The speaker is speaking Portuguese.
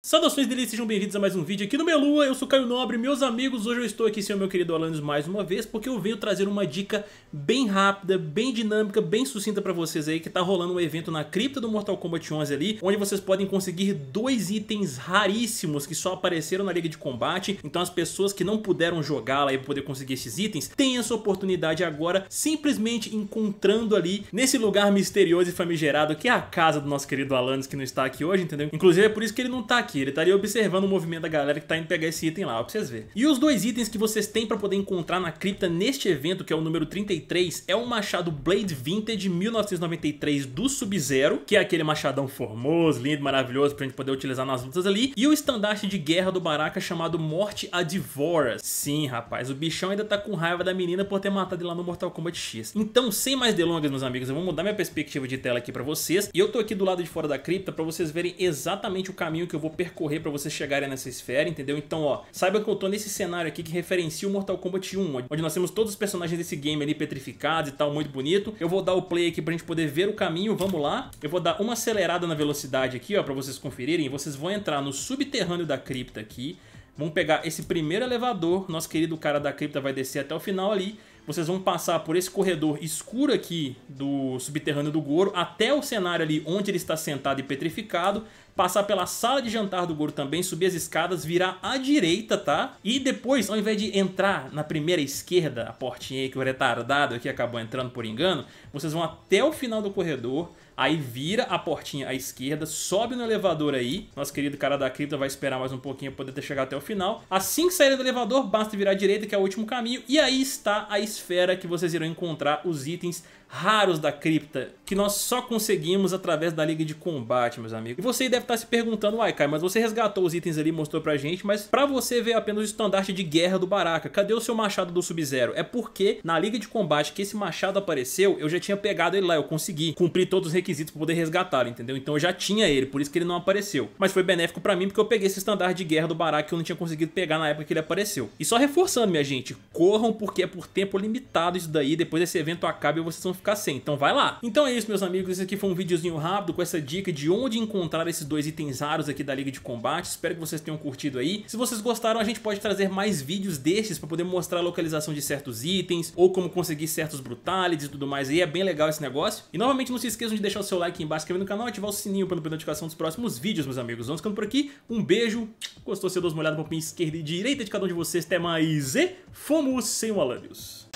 Saudações deles, sejam bem-vindos a mais um vídeo aqui no Melua, eu sou Caio Nobre, meus amigos, hoje eu estou aqui sem o meu querido Alanis mais uma vez, porque eu venho trazer uma dica bem rápida, bem dinâmica, bem sucinta para vocês aí, que tá rolando um evento na cripta do Mortal Kombat 11 ali, onde vocês podem conseguir dois itens raríssimos que só apareceram na liga de combate, então as pessoas que não puderam jogá-la e poder conseguir esses itens, têm essa oportunidade agora, simplesmente encontrando ali, nesse lugar misterioso e famigerado, que é a casa do nosso querido Alanis, que não está aqui hoje, entendeu? Inclusive é por isso que ele não tá aqui aqui, ele estaria observando o movimento da galera que tá indo pegar esse item lá, ó, pra vocês verem. E os dois itens que vocês têm pra poder encontrar na cripta neste evento, que é o número 33, é o machado Blade Vintage 1993 do Sub-Zero, que é aquele machadão formoso, lindo, maravilhoso pra gente poder utilizar nas lutas ali, e o estandarte de guerra do Baraka chamado Morte a Adivora. Sim, rapaz, o bichão ainda tá com raiva da menina por ter matado ele lá no Mortal Kombat X. Então, sem mais delongas, meus amigos, eu vou mudar minha perspectiva de tela aqui pra vocês, e eu tô aqui do lado de fora da cripta pra vocês verem exatamente o caminho que eu vou percorrer para vocês chegarem nessa esfera, entendeu? Então, ó, saiba que eu tô nesse cenário aqui que referencia o Mortal Kombat 1, onde nós temos todos os personagens desse game ali petrificados e tal, muito bonito. Eu vou dar o play aqui pra gente poder ver o caminho, vamos lá. Eu vou dar uma acelerada na velocidade aqui, ó, pra vocês conferirem. Vocês vão entrar no subterrâneo da cripta aqui, Vamos pegar esse primeiro elevador, nosso querido cara da cripta vai descer até o final ali. Vocês vão passar por esse corredor escuro aqui do subterrâneo do Goro até o cenário ali onde ele está sentado e petrificado passar pela sala de jantar do Goro também, subir as escadas, virar à direita, tá? E depois, ao invés de entrar na primeira esquerda, a portinha aí que o retardado aqui acabou entrando por engano, vocês vão até o final do corredor, aí vira a portinha à esquerda, sobe no elevador aí, nosso querido cara da cripta vai esperar mais um pouquinho para poder ter chegado até o final. Assim que sair do elevador, basta virar à direita, que é o último caminho, e aí está a esfera que vocês irão encontrar os itens raros da cripta, que nós só conseguimos através da liga de combate, meus amigos. E você deve estar tá se perguntando, uai, Kai, mas você resgatou os itens ali, mostrou pra gente, mas pra você ver apenas o estandarte de guerra do Baraka, cadê o seu machado do Sub-Zero? É porque na liga de combate que esse machado apareceu, eu já tinha pegado ele lá, eu consegui cumprir todos os requisitos pra poder resgatá-lo, entendeu? Então eu já tinha ele, por isso que ele não apareceu. Mas foi benéfico pra mim porque eu peguei esse estandarte de guerra do Baraka que eu não tinha conseguido pegar na época que ele apareceu. E só reforçando, minha gente, corram porque é por tempo limitado isso daí, depois esse evento acaba e vocês vão ficar sem, então vai lá. Então é isso, meus amigos, esse aqui foi um videozinho rápido com essa dica de onde encontrar esses dois dois itens raros aqui da Liga de Combate. Espero que vocês tenham curtido aí. Se vocês gostaram, a gente pode trazer mais vídeos destes para poder mostrar a localização de certos itens ou como conseguir certos brutalities e tudo mais. Aí é bem legal esse negócio. E novamente, não se esqueçam de deixar o seu like aqui embaixo, inscrever no canal e ativar o sininho para não perder notificação dos próximos vídeos, meus amigos. Vamos ficando por aqui. Um beijo. Gostou? Seu dois molhado, pompinha esquerda e direita de cada um de vocês. Até mais e fomos sem o Alanios.